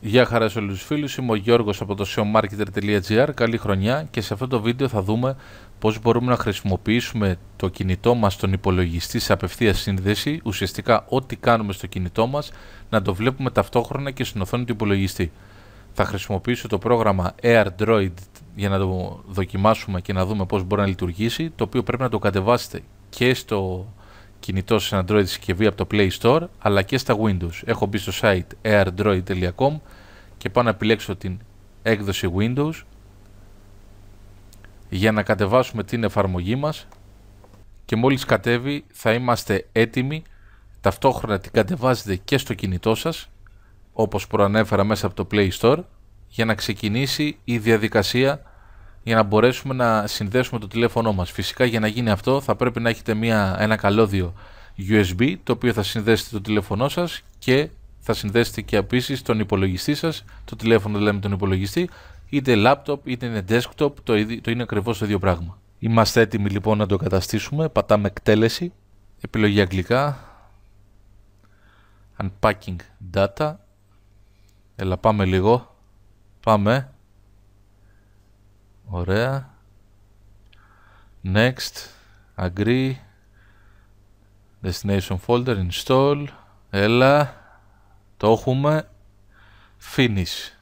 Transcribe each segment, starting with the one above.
Γεια χαρά σε όλους τους φίλους, είμαι ο Γιώργος από το SEOMarketer.gr Καλή χρονιά και σε αυτό το βίντεο θα δούμε πώς μπορούμε να χρησιμοποιήσουμε το κινητό μας στον υπολογιστή σε απευθεία σύνδεση ουσιαστικά ό,τι κάνουμε στο κινητό μας να το βλέπουμε ταυτόχρονα και στην οθόνη του υπολογιστή Θα χρησιμοποιήσω το πρόγραμμα AirDroid για να το δοκιμάσουμε και να δούμε πώς μπορεί να λειτουργήσει το οποίο πρέπει να το κατεβάσετε και στο κινητό σε Android συσκευή από το Play Store αλλά και στα Windows. Έχω μπει στο site airdroid.com και πάω να επιλέξω την έκδοση Windows για να κατεβάσουμε την εφαρμογή μας και μόλις κατέβει θα είμαστε έτοιμοι ταυτόχρονα την κατεβάζετε και στο κινητό σας όπως προανέφερα μέσα από το Play Store για να ξεκινήσει η διαδικασία για να μπορέσουμε να συνδέσουμε το τηλέφωνό μας. Φυσικά για να γίνει αυτό θα πρέπει να έχετε μια, ένα καλώδιο USB το οποίο θα συνδέσετε το τηλέφωνό σας και θα συνδέσετε και επίσης τον υπολογιστή σας, το τηλέφωνο δηλαδή τον υπολογιστή, είτε laptop είτε είναι desktop, το, το είναι ακριβώς το ίδιο πράγμα. Είμαστε έτοιμοι λοιπόν να το καταστήσουμε, πατάμε εκτέλεση, επιλογή αγγλικά, unpacking data, έλα πάμε λίγο, πάμε, Ωραία. Next. Agree. Destination folder. Install. Έλα. Το έχουμε. Finish.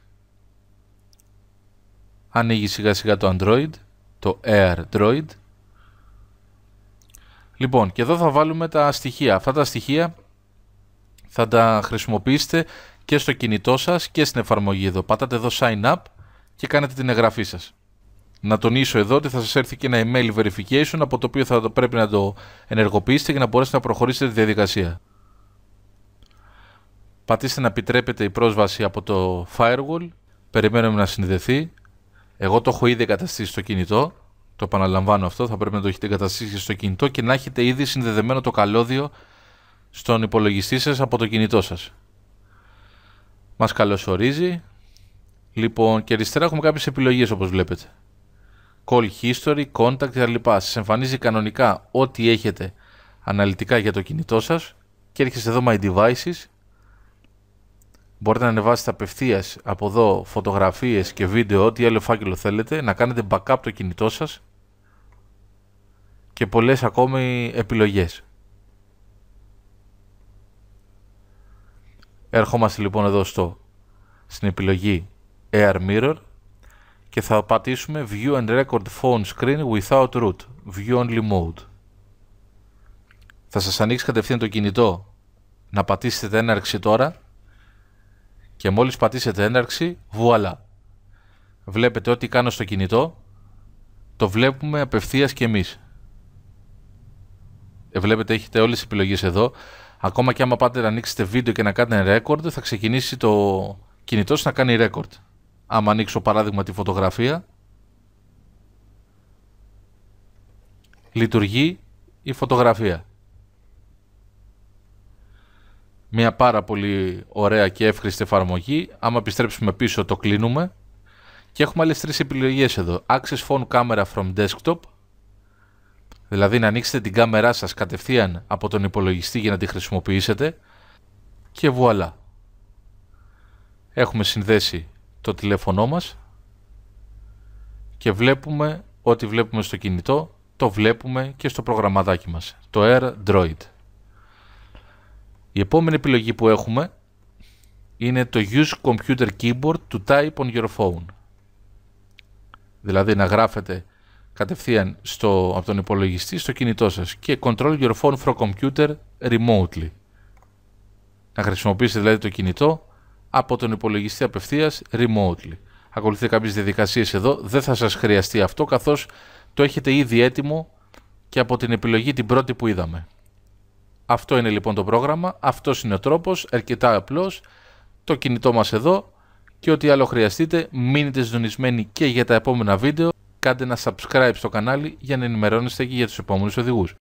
Ανοίγει σιγά σιγά το Android. Το airdroid. Λοιπόν, και εδώ θα βάλουμε τα στοιχεία. Αυτά τα στοιχεία θα τα χρησιμοποιήσετε και στο κινητό σας και στην εφαρμογή εδώ. Πατάτε εδώ Sign Up και κάνετε την εγγραφή σας να τονίσω εδώ ότι θα σας έρθει και ένα email verification από το οποίο θα πρέπει να το ενεργοποιήσετε για να μπορέσετε να προχωρήσετε τη διαδικασία. Πατήστε να επιτρέπετε η πρόσβαση από το firewall. Περιμένουμε να συνδεθεί. Εγώ το έχω ήδη εγκαταστήσει στο κινητό. Το επαναλαμβάνω αυτό. Θα πρέπει να το έχετε εγκαταστήσει στο κινητό και να έχετε ήδη συνδεδεμένο το καλώδιο στον υπολογιστή σας από το κινητό σας. Μας καλωσορίζει. Λοιπόν, και αριστερά έχουμε κάποιες επιλογές όπως βλέπετε call history, contact λοιπά, Σας εμφανίζει κανονικά ό,τι έχετε αναλυτικά για το κινητό σας και έρχεστε εδώ My Devices. Μπορείτε να ανεβάσετε απευθείας από εδώ φωτογραφίες και βίντεο, ό,τι άλλο φάκελο θέλετε, να κάνετε backup το κινητό σας και πολλές ακόμη επιλογές. Έρχομαστε λοιπόν εδώ στο, στην επιλογή Air Mirror και θα πατήσουμε View and Record Phone Screen Without Root, View Only Mode. Θα σας ανοίξει κατευθείαν το κινητό να πατήσετε έναρξη τώρα και μόλις πατήσετε έναρξη, βουαλά. Βλέπετε ό,τι κάνω στο κινητό, το βλέπουμε απευθείας και εμείς. Ε, βλέπετε έχετε όλες τις επιλογές εδώ. Ακόμα και άμα πάτε να ανοίξετε βίντεο και να κάνετε record, θα ξεκινήσει το κινητός να κάνει record άμα ανοίξω παράδειγμα τη φωτογραφία, λειτουργεί η φωτογραφία. Μια πάρα πολύ ωραία και εύχρηστη εφαρμογή. Άμα επιστρέψουμε πίσω το κλείνουμε. Και έχουμε άλλες τρεις επιλογές εδώ. Access phone camera from desktop. Δηλαδή να ανοίξετε την κάμερά σας κατευθείαν από τον υπολογιστή για να τη χρησιμοποιήσετε. Και voilà. Έχουμε συνδέσει το τηλέφωνό μας και βλέπουμε ό,τι βλέπουμε στο κινητό, το βλέπουμε και στο προγραμματάκι μας, το AirDroid. Η επόμενη επιλογή που έχουμε είναι το Use Computer Keyboard to Type on Your Phone. Δηλαδή να γράφετε κατευθείαν στο, από τον υπολογιστή στο κινητό σας και Control Your Phone for Computer Remotely. Να χρησιμοποιήσετε δηλαδή το κινητό από τον υπολογιστή απευθείας remotely. Ακολουθείτε κάποιες διαδικασίες εδώ, δεν θα σας χρειαστεί αυτό καθώς το έχετε ήδη έτοιμο και από την επιλογή την πρώτη που είδαμε. Αυτό είναι λοιπόν το πρόγραμμα, αυτός είναι ο τρόπος, αρκετά απλός. το κινητό μας εδώ και ό,τι άλλο χρειαστείτε μείνετε συντονισμένοι και για τα επόμενα βίντεο, κάντε ένα subscribe στο κανάλι για να ενημερώνεστε και για τους επόμενους οδηγούς.